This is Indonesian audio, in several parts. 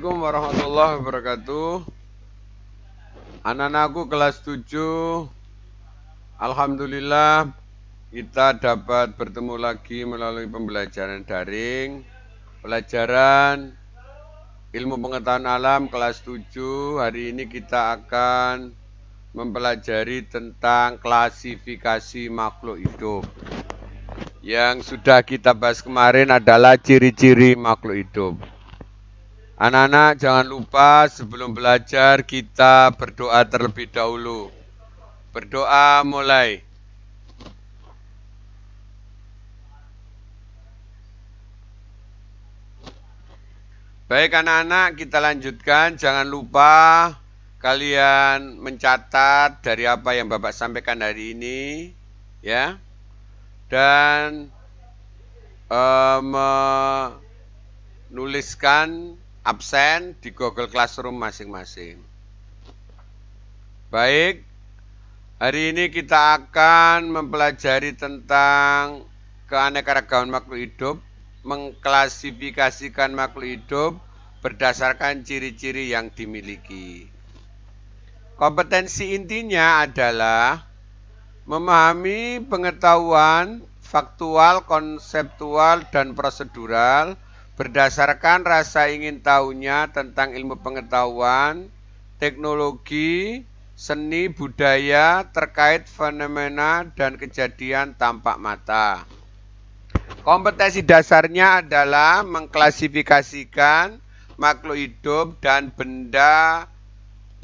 Assalamualaikum warahmatullahi wabarakatuh Anak-anakku kelas 7 Alhamdulillah kita dapat bertemu lagi melalui pembelajaran daring Pelajaran ilmu pengetahuan alam kelas 7 Hari ini kita akan mempelajari tentang klasifikasi makhluk hidup Yang sudah kita bahas kemarin adalah ciri-ciri makhluk hidup Anak-anak jangan lupa sebelum belajar kita berdoa terlebih dahulu. Berdoa mulai. Baik anak-anak kita lanjutkan. Jangan lupa kalian mencatat dari apa yang Bapak sampaikan hari ini. Ya. Dan uh, menuliskan absen di Google Classroom masing-masing. Baik, hari ini kita akan mempelajari tentang keanekaragaman makhluk hidup, mengklasifikasikan makhluk hidup berdasarkan ciri-ciri yang dimiliki. Kompetensi intinya adalah memahami pengetahuan faktual, konseptual, dan prosedural – berdasarkan rasa ingin tahunya tentang ilmu pengetahuan, teknologi, seni, budaya terkait fenomena dan kejadian tampak mata. Kompetensi dasarnya adalah mengklasifikasikan makhluk hidup dan benda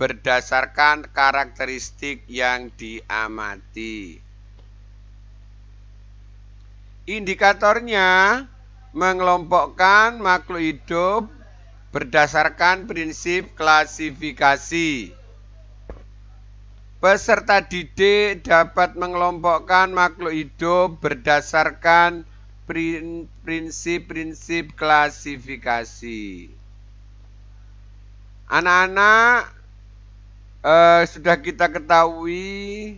berdasarkan karakteristik yang diamati. Indikatornya mengelompokkan makhluk hidup berdasarkan prinsip klasifikasi. Peserta didik dapat mengelompokkan makhluk hidup berdasarkan prinsip-prinsip klasifikasi. Anak-anak eh, sudah kita ketahui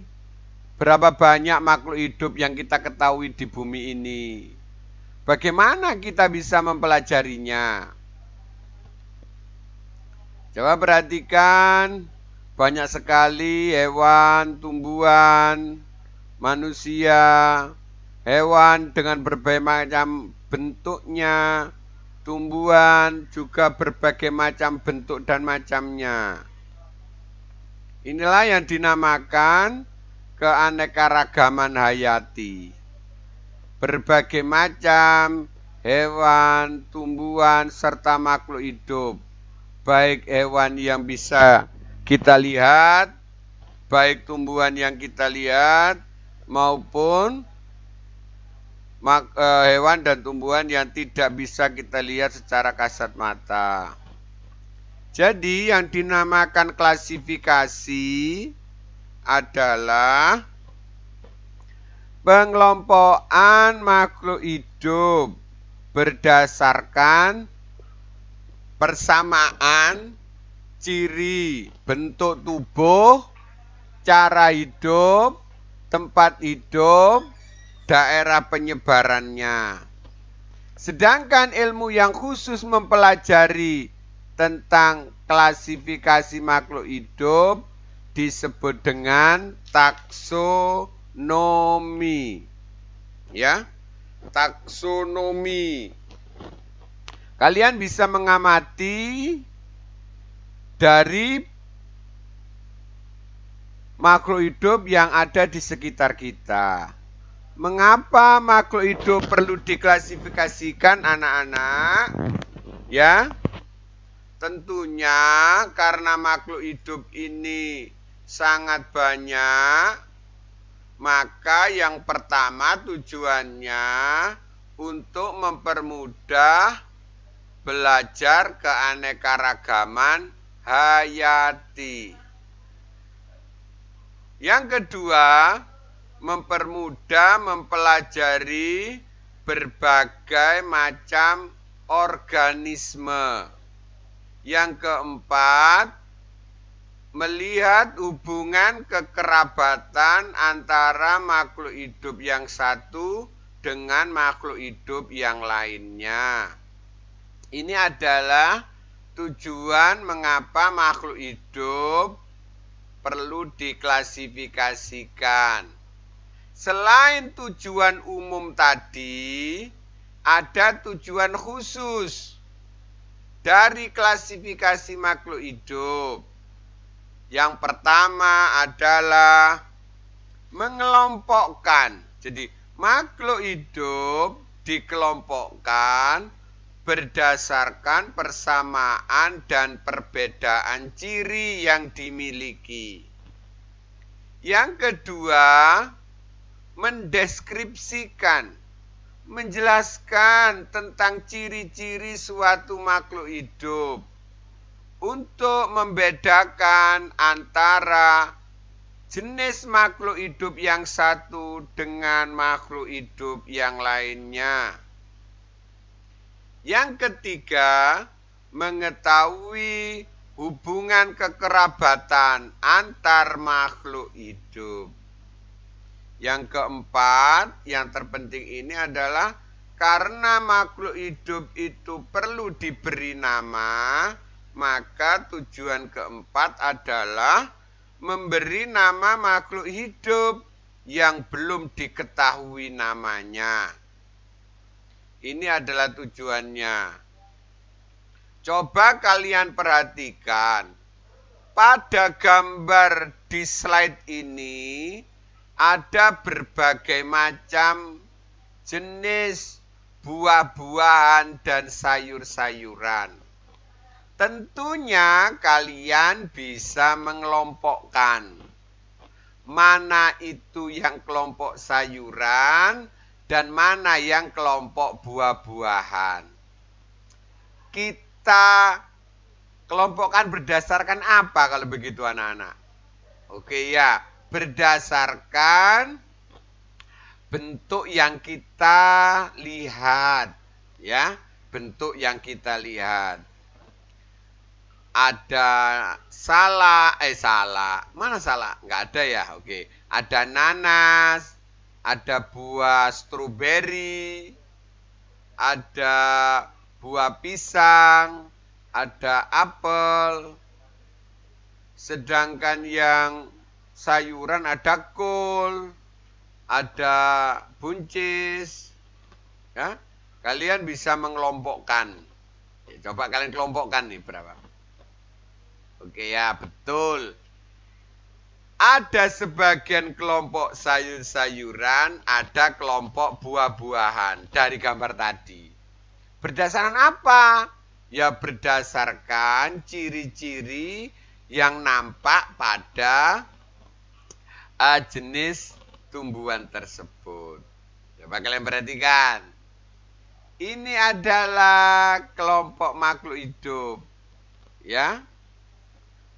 berapa banyak makhluk hidup yang kita ketahui di bumi ini. Bagaimana kita bisa mempelajarinya? Coba perhatikan banyak sekali hewan, tumbuhan, manusia, hewan dengan berbagai macam bentuknya, tumbuhan juga berbagai macam bentuk dan macamnya. Inilah yang dinamakan keanekaragaman hayati berbagai macam hewan, tumbuhan, serta makhluk hidup, baik hewan yang bisa kita lihat, baik tumbuhan yang kita lihat, maupun eh, hewan dan tumbuhan yang tidak bisa kita lihat secara kasat mata. Jadi, yang dinamakan klasifikasi adalah pengelompokan makhluk hidup berdasarkan persamaan ciri bentuk tubuh, cara hidup, tempat hidup, daerah penyebarannya. Sedangkan ilmu yang khusus mempelajari tentang klasifikasi makhluk hidup disebut dengan taksonomi nomi ya taksonomi kalian bisa mengamati dari makhluk hidup yang ada di sekitar kita mengapa makhluk hidup perlu diklasifikasikan anak-anak ya tentunya karena makhluk hidup ini sangat banyak maka yang pertama tujuannya untuk mempermudah belajar keanekaragaman hayati. Yang kedua, mempermudah mempelajari berbagai macam organisme. Yang keempat, melihat hubungan kekerabatan antara makhluk hidup yang satu dengan makhluk hidup yang lainnya. Ini adalah tujuan mengapa makhluk hidup perlu diklasifikasikan. Selain tujuan umum tadi, ada tujuan khusus dari klasifikasi makhluk hidup yang pertama adalah mengelompokkan. Jadi makhluk hidup dikelompokkan berdasarkan persamaan dan perbedaan ciri yang dimiliki. Yang kedua, mendeskripsikan, menjelaskan tentang ciri-ciri suatu makhluk hidup untuk membedakan antara jenis makhluk hidup yang satu dengan makhluk hidup yang lainnya. Yang ketiga, mengetahui hubungan kekerabatan antar makhluk hidup. Yang keempat, yang terpenting ini adalah karena makhluk hidup itu perlu diberi nama, maka tujuan keempat adalah memberi nama makhluk hidup yang belum diketahui namanya. Ini adalah tujuannya. Coba kalian perhatikan, pada gambar di slide ini ada berbagai macam jenis buah-buahan dan sayur-sayuran. Tentunya kalian bisa mengelompokkan mana itu yang kelompok sayuran dan mana yang kelompok buah-buahan. Kita kelompokkan berdasarkan apa kalau begitu anak-anak? Oke ya, berdasarkan bentuk yang kita lihat ya, bentuk yang kita lihat ada salah, eh salah, mana salah? Nggak ada ya, oke. Ada nanas, ada buah stroberi, ada buah pisang, ada apel. Sedangkan yang sayuran ada kol, ada buncis. Ya, kalian bisa mengelompokkan. Coba kalian kelompokkan nih berapa? Oke ya, betul. Ada sebagian kelompok sayur-sayuran, ada kelompok buah-buahan dari gambar tadi. Berdasarkan apa? Ya berdasarkan ciri-ciri yang nampak pada uh, jenis tumbuhan tersebut. Coba ya, kalian perhatikan. Ini adalah kelompok makhluk hidup. Ya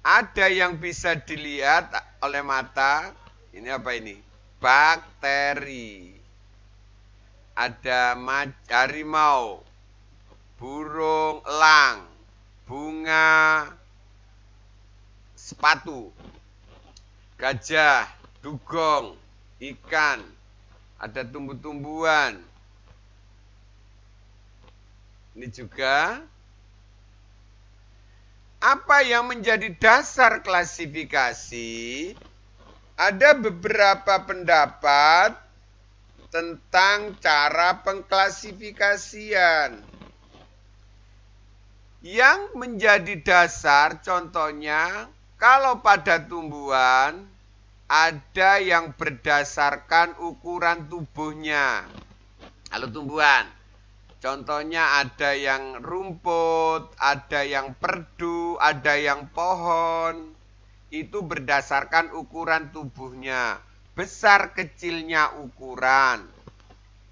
ada yang bisa dilihat oleh mata. Ini apa ini? Bakteri. Ada harimau, burung elang, bunga sepatu, gajah, dugong, ikan, ada tumbuh-tumbuhan. Ini juga apa yang menjadi dasar klasifikasi, ada beberapa pendapat tentang cara pengklasifikasian. Yang menjadi dasar contohnya kalau pada tumbuhan ada yang berdasarkan ukuran tubuhnya. Kalau tumbuhan Contohnya ada yang rumput, ada yang perdu, ada yang pohon. Itu berdasarkan ukuran tubuhnya, besar kecilnya ukuran.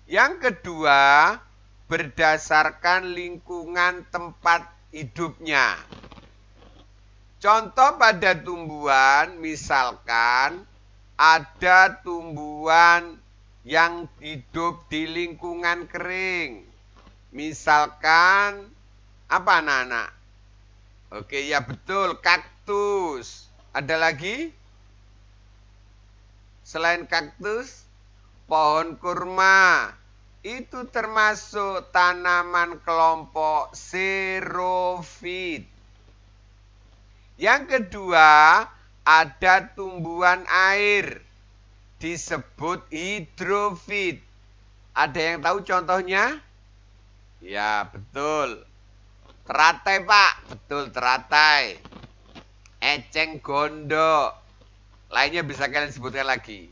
Yang kedua, berdasarkan lingkungan tempat hidupnya. Contoh pada tumbuhan, misalkan ada tumbuhan yang hidup di lingkungan kering, Misalkan apa anak-anak? Oke, ya betul, kaktus. Ada lagi? Selain kaktus, pohon kurma. Itu termasuk tanaman kelompok serofit. Yang kedua, ada tumbuhan air disebut hidrofit. Ada yang tahu contohnya? Ya, betul. Teratai, Pak. Betul, teratai. Eceng gondok. Lainnya bisa kalian sebutkan lagi.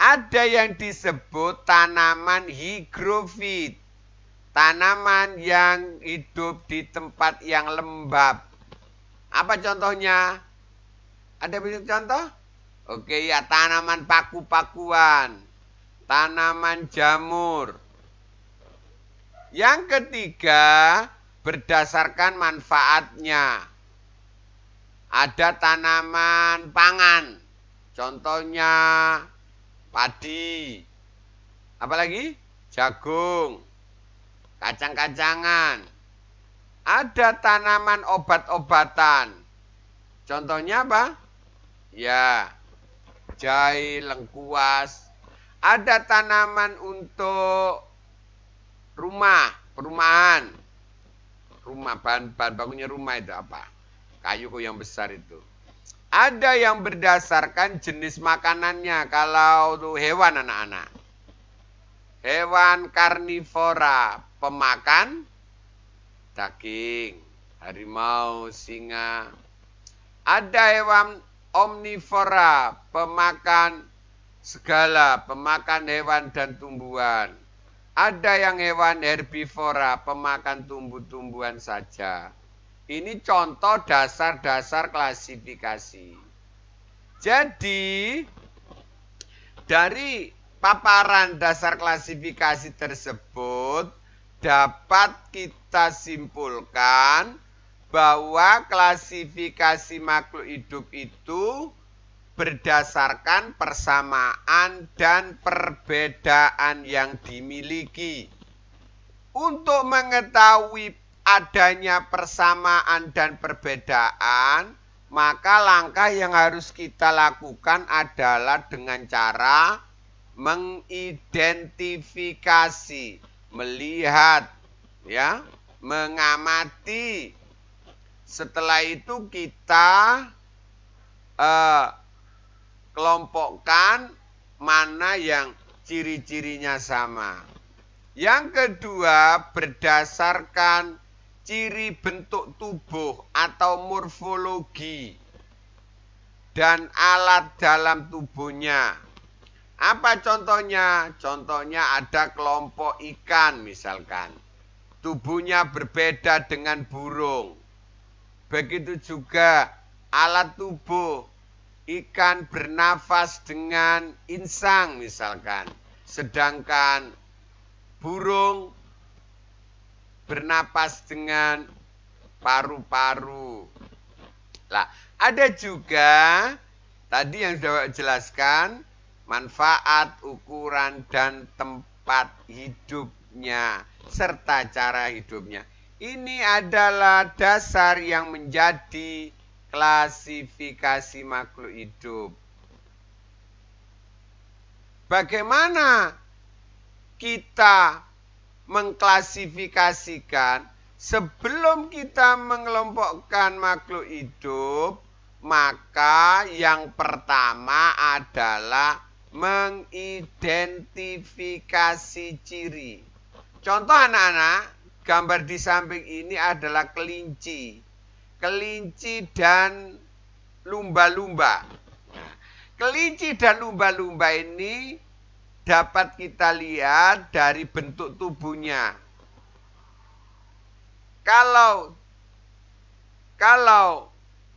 Ada yang disebut tanaman higrofit. Tanaman yang hidup di tempat yang lembab. Apa contohnya? Ada bisa contoh? Oke ya, tanaman paku-pakuan. Tanaman jamur yang ketiga, berdasarkan manfaatnya. Ada tanaman pangan, contohnya padi, apalagi jagung, kacang-kacangan. Ada tanaman obat-obatan, contohnya apa? Ya, jahe, lengkuas. Ada tanaman untuk rumah, perumahan. Rumah, bahan, bahan bangunnya rumah itu apa? Kayu yang besar itu. Ada yang berdasarkan jenis makanannya. Kalau tuh hewan anak-anak. Hewan karnivora, pemakan daging, harimau, singa. Ada hewan omnivora, pemakan segala, pemakan hewan dan tumbuhan. Ada yang hewan herbivora, pemakan tumbuh-tumbuhan saja. Ini contoh dasar-dasar klasifikasi. Jadi, dari paparan dasar klasifikasi tersebut, dapat kita simpulkan bahwa klasifikasi makhluk hidup itu berdasarkan persamaan dan perbedaan yang dimiliki. Untuk mengetahui adanya persamaan dan perbedaan, maka langkah yang harus kita lakukan adalah dengan cara mengidentifikasi, melihat, ya, mengamati. Setelah itu kita eh, kelompokkan mana yang ciri-cirinya sama. Yang kedua, berdasarkan ciri bentuk tubuh atau morfologi dan alat dalam tubuhnya. Apa contohnya? Contohnya ada kelompok ikan misalkan. Tubuhnya berbeda dengan burung. Begitu juga alat tubuh ikan bernafas dengan insang misalkan, sedangkan burung bernapas dengan paru-paru. Lah, ada juga tadi yang sudah jelaskan manfaat, ukuran dan tempat hidupnya serta cara hidupnya. Ini adalah dasar yang menjadi klasifikasi makhluk hidup. Bagaimana kita mengklasifikasikan sebelum kita mengelompokkan makhluk hidup, maka yang pertama adalah mengidentifikasi ciri. Contoh anak-anak, gambar di samping ini adalah kelinci kelinci dan lumba-lumba. kelinci dan lumba-lumba ini dapat kita lihat dari bentuk tubuhnya. Kalau kalau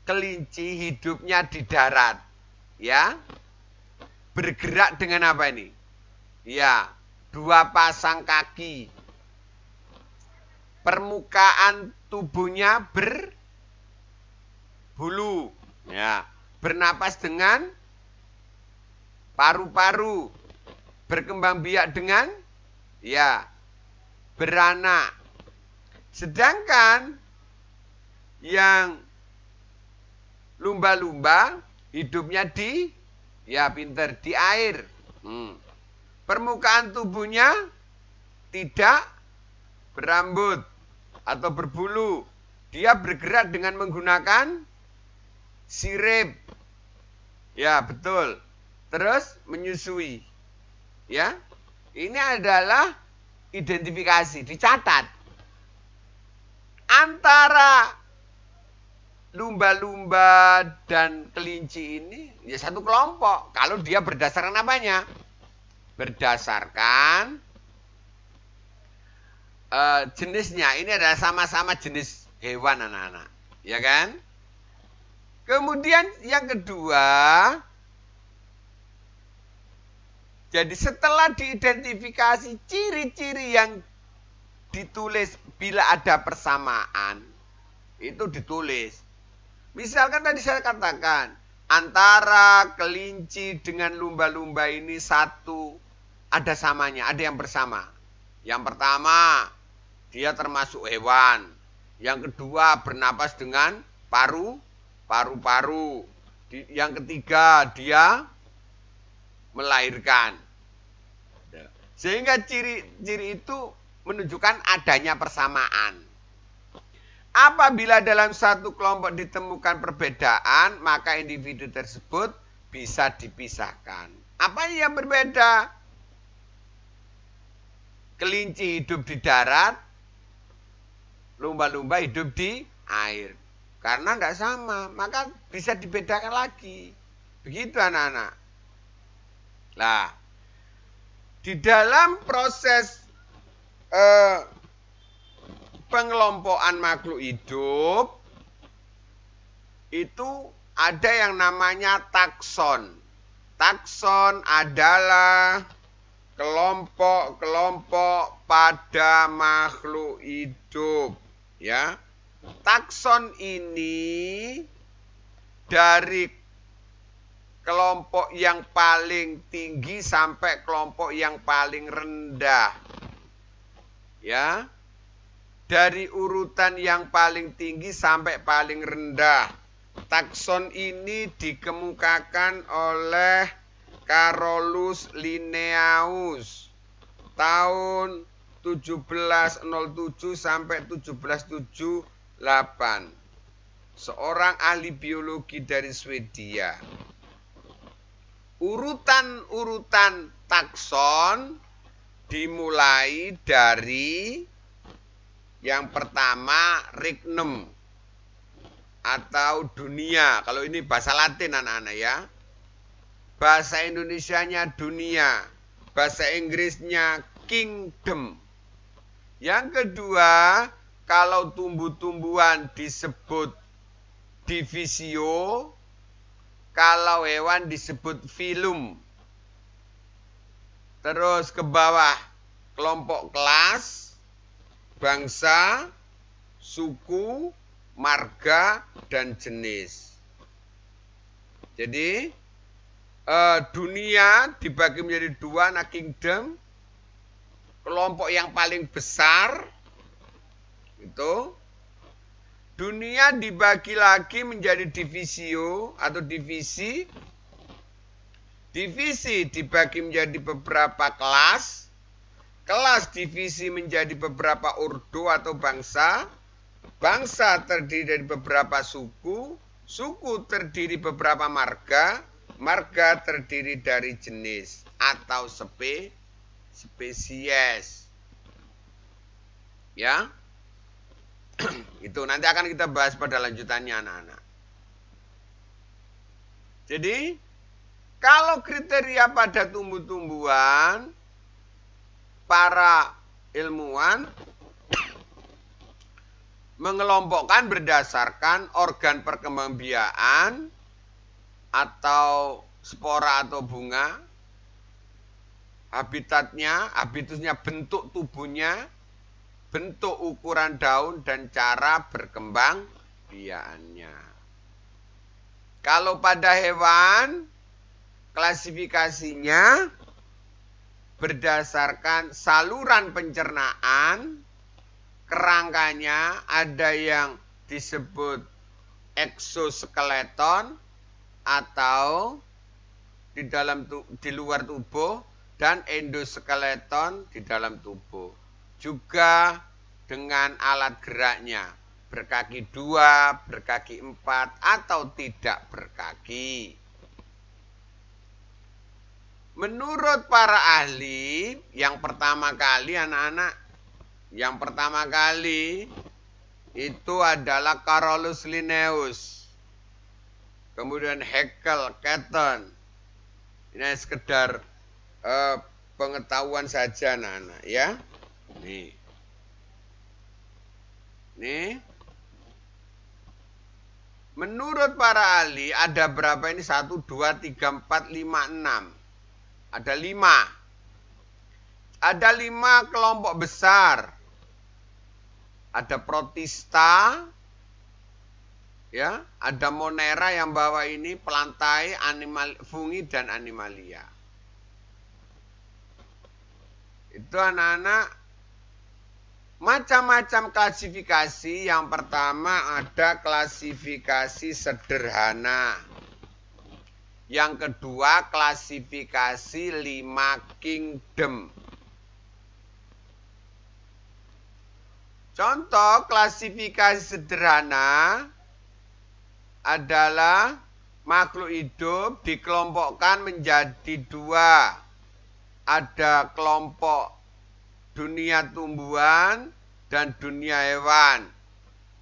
kelinci hidupnya di darat, ya. Bergerak dengan apa ini? Ya, dua pasang kaki. Permukaan tubuhnya ber hulu. Ya, bernapas dengan paru-paru, berkembang biak dengan ya beranak. Sedangkan yang lumba-lumba hidupnya di ya pinter di air. Hmm. Permukaan tubuhnya tidak berambut atau berbulu. Dia bergerak dengan menggunakan sirip. Ya, betul. Terus menyusui. Ya. Ini adalah identifikasi, dicatat. Antara lumba-lumba dan kelinci ini ya satu kelompok kalau dia berdasarkan apanya? Berdasarkan uh, jenisnya. Ini adalah sama-sama jenis hewan anak-anak. Ya kan? Kemudian yang kedua, jadi setelah diidentifikasi ciri-ciri yang ditulis bila ada persamaan, itu ditulis. Misalkan tadi saya katakan, antara kelinci dengan lumba-lumba ini satu ada samanya, ada yang bersama. Yang pertama, dia termasuk hewan. Yang kedua, bernapas dengan paru paru-paru. Yang ketiga, dia melahirkan. Ya. Sehingga ciri-ciri itu menunjukkan adanya persamaan. Apabila dalam satu kelompok ditemukan perbedaan, maka individu tersebut bisa dipisahkan. Apa yang berbeda? Kelinci hidup di darat, lumba-lumba hidup di air. Karena tidak sama, maka bisa dibedakan lagi. Begitu anak-anak. Nah, di dalam proses eh, pengelompokan makhluk hidup itu ada yang namanya takson. Takson adalah kelompok-kelompok pada makhluk hidup, ya takson ini dari kelompok yang paling tinggi sampai kelompok yang paling rendah. Ya. Dari urutan yang paling tinggi sampai paling rendah. Takson ini dikemukakan oleh Carolus Linnaeus tahun 1707 sampai 177 8. Seorang ahli biologi dari Swedia. Urutan-urutan takson dimulai dari yang pertama regnum atau dunia. Kalau ini bahasa Latin anak-anak ya. Bahasa Indonesianya dunia, bahasa Inggrisnya kingdom. Yang kedua, kalau tumbuh-tumbuhan disebut divisio, kalau hewan disebut filum. Terus ke bawah, kelompok kelas, bangsa, suku, marga, dan jenis. Jadi, eh, dunia dibagi menjadi dua, nah kingdom, kelompok yang paling besar, itu dunia dibagi lagi menjadi divisio atau divisi. Divisi dibagi menjadi beberapa kelas. Kelas divisi menjadi beberapa urdu atau bangsa. Bangsa terdiri dari beberapa suku. Suku terdiri beberapa marga. Marga terdiri dari jenis atau spe, spesies. Ya, itu nanti akan kita bahas pada lanjutannya anak-anak. Jadi kalau kriteria pada tumbuh-tumbuhan para ilmuwan mengelompokkan berdasarkan organ perkembangbiakan atau spora atau bunga, habitatnya, habitusnya bentuk tubuhnya, bentuk ukuran daun dan cara berkembang biakannya. Kalau pada hewan, klasifikasinya berdasarkan saluran pencernaan, kerangkanya ada yang disebut eksoskeleton atau di dalam di luar tubuh dan endoskeleton di dalam tubuh juga dengan alat geraknya, berkaki dua, berkaki empat, atau tidak berkaki. Menurut para ahli, yang pertama kali anak-anak, yang pertama kali itu adalah Carolus Linnaeus. Kemudian Haeckel, Catton. Ini sekedar eh, pengetahuan saja anak-anak ya. Nih. Nih. Menurut para ahli, ada berapa ini? satu dua tiga empat lima enam, Ada lima, Ada lima kelompok besar. Ada protista, ya ada monera yang bawa ini pelantai animal fungi dan animalia itu anak-anak Macam-macam klasifikasi. Yang pertama ada klasifikasi sederhana. Yang kedua klasifikasi lima kingdom. Contoh klasifikasi sederhana adalah makhluk hidup dikelompokkan menjadi dua. Ada kelompok dunia tumbuhan dan dunia hewan.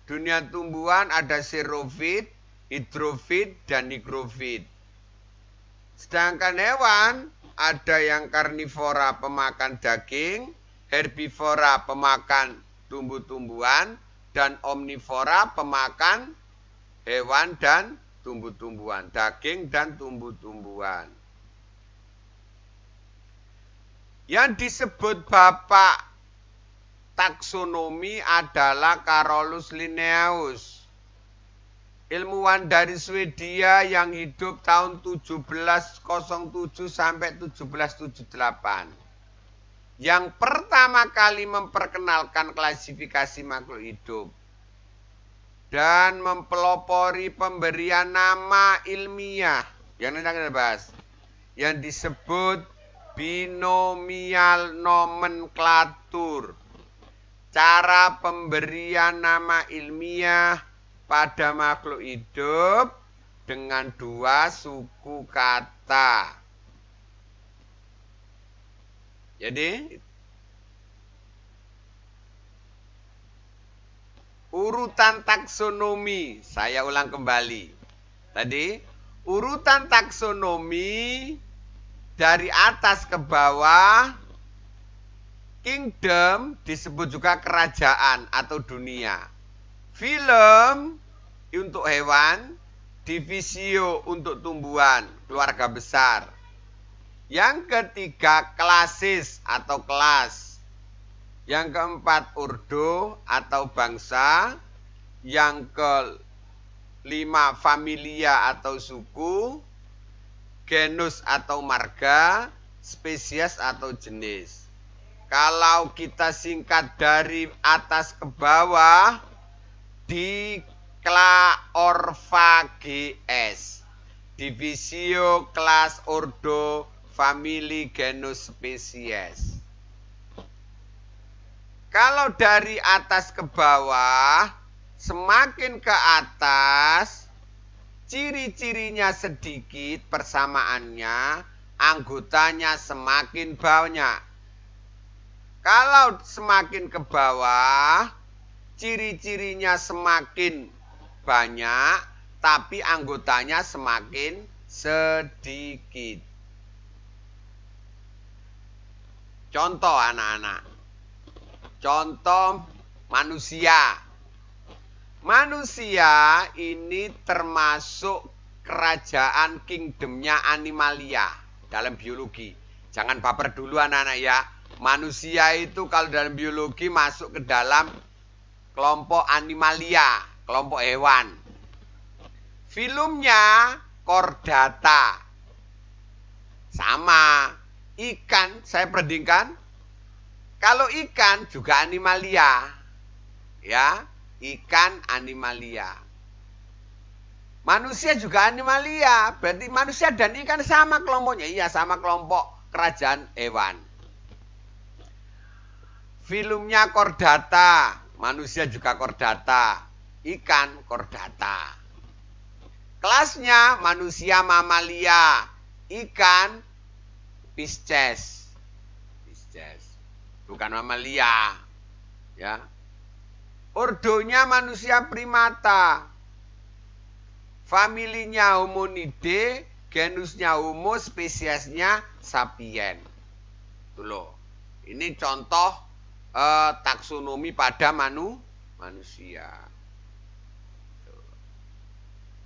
Dunia tumbuhan ada serofit, hidrofit, dan mikrofit. Sedangkan hewan ada yang karnivora pemakan daging, herbivora pemakan tumbuh-tumbuhan, dan omnivora pemakan hewan dan tumbuh-tumbuhan, daging dan tumbuh-tumbuhan. Yang disebut bapak taksonomi adalah Carolus Linnaeus. Ilmuwan dari Swedia yang hidup tahun 1707 sampai 1778. Yang pertama kali memperkenalkan klasifikasi makhluk hidup dan mempelopori pemberian nama ilmiah yang nanti kita bahas yang disebut binomial nomenklatur cara pemberian nama ilmiah pada makhluk hidup dengan dua suku kata. Jadi urutan taksonomi, saya ulang kembali. Tadi urutan taksonomi dari atas ke bawah kingdom disebut juga kerajaan atau dunia film untuk hewan divisio untuk tumbuhan keluarga besar yang ketiga klasis atau kelas yang keempat urdo atau bangsa yang kelima familia atau suku genus atau marga, spesies atau jenis. Kalau kita singkat dari atas ke bawah, GS, Divisio kelas ordo Family genus spesies. Kalau dari atas ke bawah, semakin ke atas Ciri-cirinya sedikit, persamaannya, anggotanya semakin banyak. Kalau semakin ke bawah, ciri-cirinya semakin banyak, tapi anggotanya semakin sedikit. Contoh anak-anak. Contoh manusia Manusia ini termasuk kerajaan kingdomnya animalia dalam biologi. Jangan baper dulu anak-anak ya. Manusia itu kalau dalam biologi masuk ke dalam kelompok animalia, kelompok hewan. Filmnya kordata. Sama. Ikan, saya perdingkan. Kalau ikan juga animalia. Ya, ikan animalia. Manusia juga animalia, berarti manusia dan ikan sama kelompoknya. Iya, sama kelompok kerajaan hewan. Filmnya Kordata, manusia juga Kordata, ikan Kordata. Kelasnya manusia mamalia, ikan Pisces. Pisces, bukan mamalia. Ya, Ordonya manusia primata. Familinya genus genusnya Homo, spesiesnya Sapien. Tuh loh. Ini contoh eh, taksonomi pada manu manusia.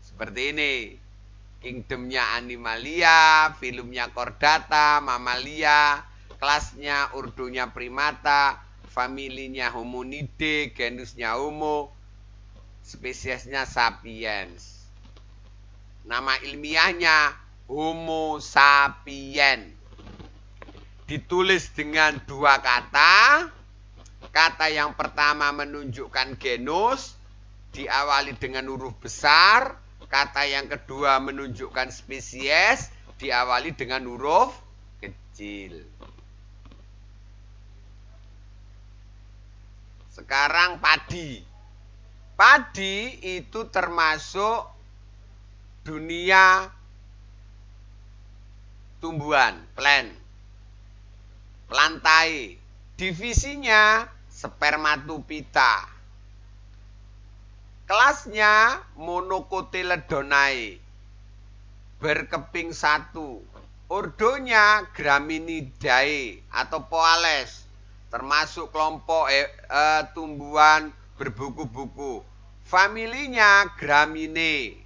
Seperti ini. Kingdomnya Animalia, filmnya Chordata, Mamalia, kelasnya Urdonya Primata, familinya hominidae, genusnya Homo, spesiesnya sapiens. Nama ilmiahnya Homo sapiens. Ditulis dengan dua kata. Kata yang pertama menunjukkan genus, diawali dengan huruf besar. Kata yang kedua menunjukkan spesies, diawali dengan huruf kecil. Sekarang padi. Padi itu termasuk dunia tumbuhan, plant. Plantae. Divisinya spermatopita Kelasnya monocotyledonae. Berkeping satu. Ordonya graminidae atau poales termasuk kelompok eh, eh, tumbuhan berbuku-buku. Familinya Gramine.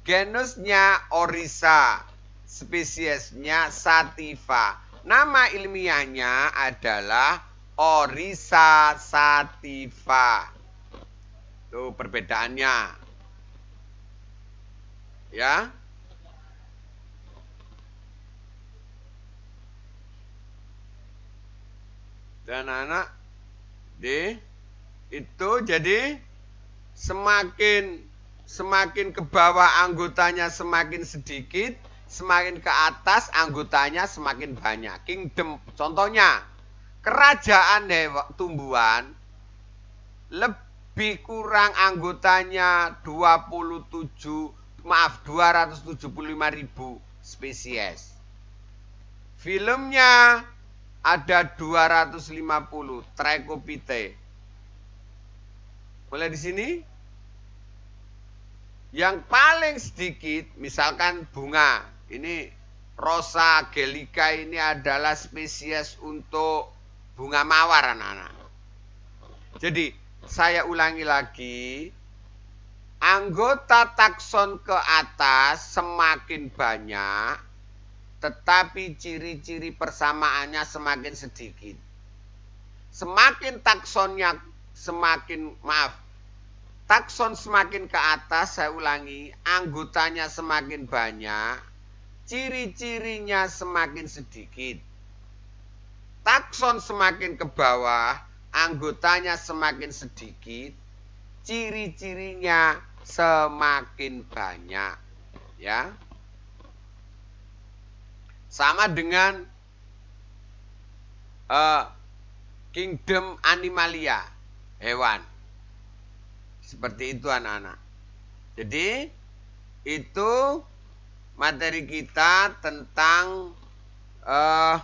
genusnya Orisa, spesiesnya Sativa. Nama ilmiahnya adalah Orisa sativa. itu perbedaannya. Ya. dan anak D itu jadi semakin semakin ke bawah anggotanya semakin sedikit, semakin ke atas anggotanya semakin banyak. Kingdom contohnya kerajaan dewa tumbuhan lebih kurang anggotanya 27 maaf 275 ribu spesies. Filmnya ada 250 trekopite. Mulai di sini yang paling sedikit misalkan bunga. Ini Rosa gelika ini adalah spesies untuk bunga mawar anak-anak. Jadi saya ulangi lagi Anggota takson ke atas semakin banyak tetapi ciri-ciri persamaannya semakin sedikit. Semakin taksonnya semakin maaf, takson semakin ke atas saya ulangi, anggotanya semakin banyak, ciri-cirinya semakin sedikit. Takson semakin ke bawah, anggotanya semakin sedikit, ciri-cirinya semakin banyak, ya sama dengan uh, kingdom animalia hewan seperti itu anak-anak jadi itu materi kita tentang uh,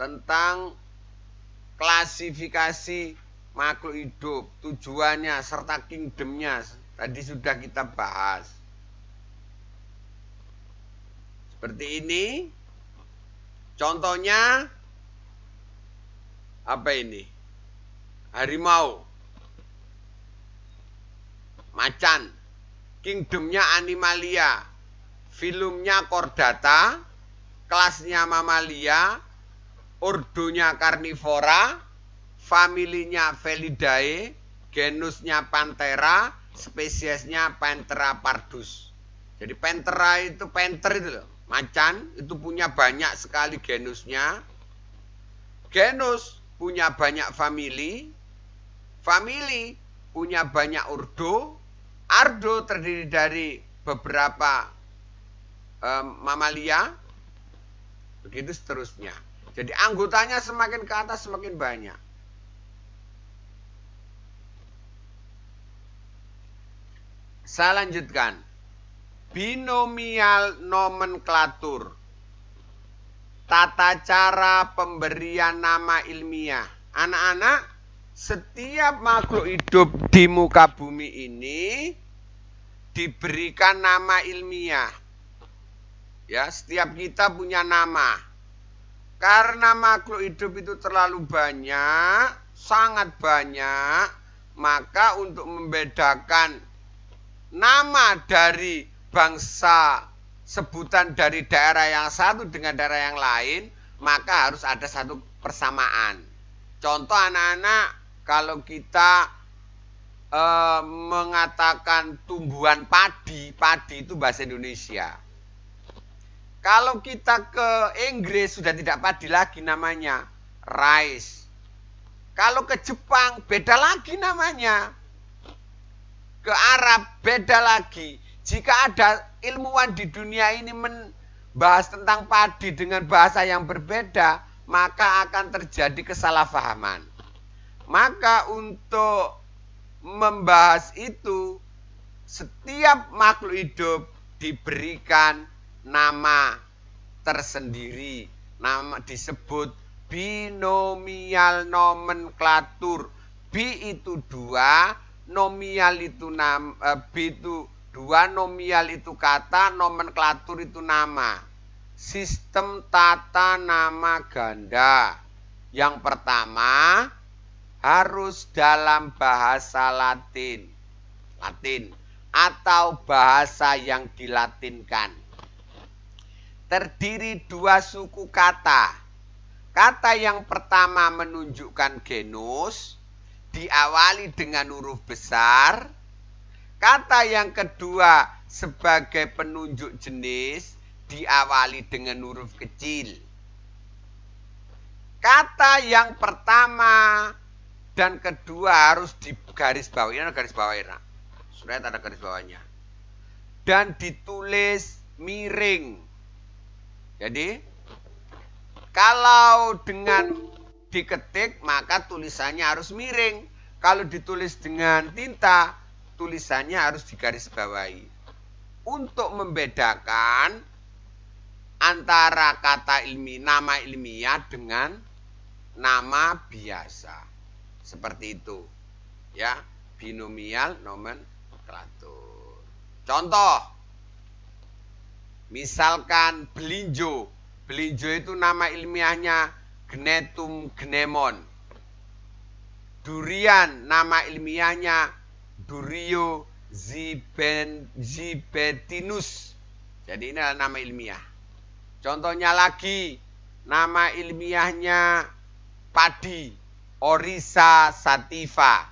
tentang klasifikasi makhluk hidup tujuannya serta kingdomnya tadi sudah kita bahas seperti ini. Contohnya apa ini? Harimau. Macan. Kingdomnya Animalia. Filumnya Chordata, kelasnya Mamalia, ordonya Carnivora, familinya Felidae, genusnya Panthera, spesiesnya Panthera pardus. Jadi Panthera itu panther itu loh. Macan itu punya banyak sekali genusnya. Genus punya banyak famili. Famili punya banyak ordo. Ardo terdiri dari beberapa um, mamalia. Begitu seterusnya. Jadi anggotanya semakin ke atas semakin banyak. Saya lanjutkan binomial nomenklatur tata cara pemberian nama ilmiah anak-anak setiap makhluk hidup di muka bumi ini diberikan nama ilmiah ya setiap kita punya nama karena makhluk hidup itu terlalu banyak sangat banyak maka untuk membedakan nama dari bangsa sebutan dari daerah yang satu dengan daerah yang lain, maka harus ada satu persamaan. Contoh anak-anak, kalau kita e, mengatakan tumbuhan padi, padi itu bahasa Indonesia. Kalau kita ke Inggris sudah tidak padi lagi namanya rice. Kalau ke Jepang beda lagi namanya. Ke Arab beda lagi. Jika ada ilmuwan di dunia ini membahas tentang padi dengan bahasa yang berbeda, maka akan terjadi kesalahpahaman. Maka untuk membahas itu, setiap makhluk hidup diberikan nama tersendiri, nama disebut binomial nomenklatur. B itu dua, nomial itu nama. Eh, B itu itu Dua nomial itu kata, nomenklatur itu nama. Sistem tata nama ganda. Yang pertama, harus dalam bahasa Latin. Latin atau bahasa yang dilatinkan. Terdiri dua suku kata. Kata yang pertama menunjukkan genus, diawali dengan huruf besar, Kata yang kedua sebagai penunjuk jenis diawali dengan huruf kecil. Kata yang pertama dan kedua harus di garis bawah. Ini garis bawah ya. Surat ada garis bawahnya. Dan ditulis miring. Jadi kalau dengan diketik maka tulisannya harus miring. Kalau ditulis dengan tinta tulisannya harus digarisbawahi. Untuk membedakan antara kata ilmi, nama ilmiah dengan nama biasa. Seperti itu. Ya, binomial nomen, nomenklatur. Contoh, misalkan belinjo. Belinjo itu nama ilmiahnya Gnetum gnemon. Durian nama ilmiahnya Durio zipetinus. Jadi ini adalah nama ilmiah. Contohnya lagi, nama ilmiahnya padi, Orisa sativa.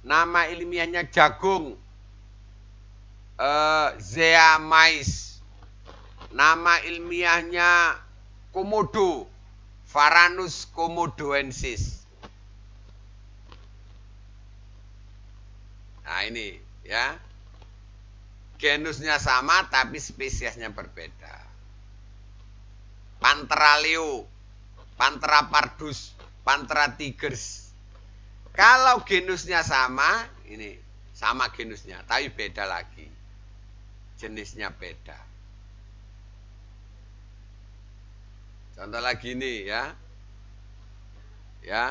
Nama ilmiahnya jagung, uh, Zea mais. Nama ilmiahnya komodo, Varanus komodoensis. ini ya genusnya sama tapi spesiesnya berbeda Panthera leo Panthera pardus Panthera tigers kalau genusnya sama ini sama genusnya tapi beda lagi jenisnya beda contoh lagi ini ya ya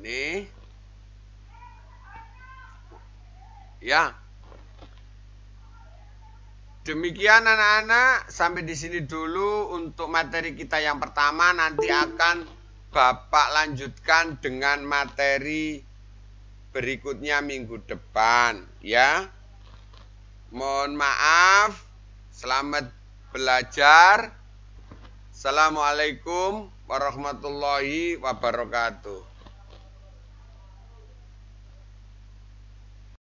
ini Ya. Demikian anak-anak, sampai di sini dulu untuk materi kita yang pertama nanti akan Bapak lanjutkan dengan materi berikutnya minggu depan ya. Mohon maaf, selamat belajar. Assalamualaikum warahmatullahi wabarakatuh.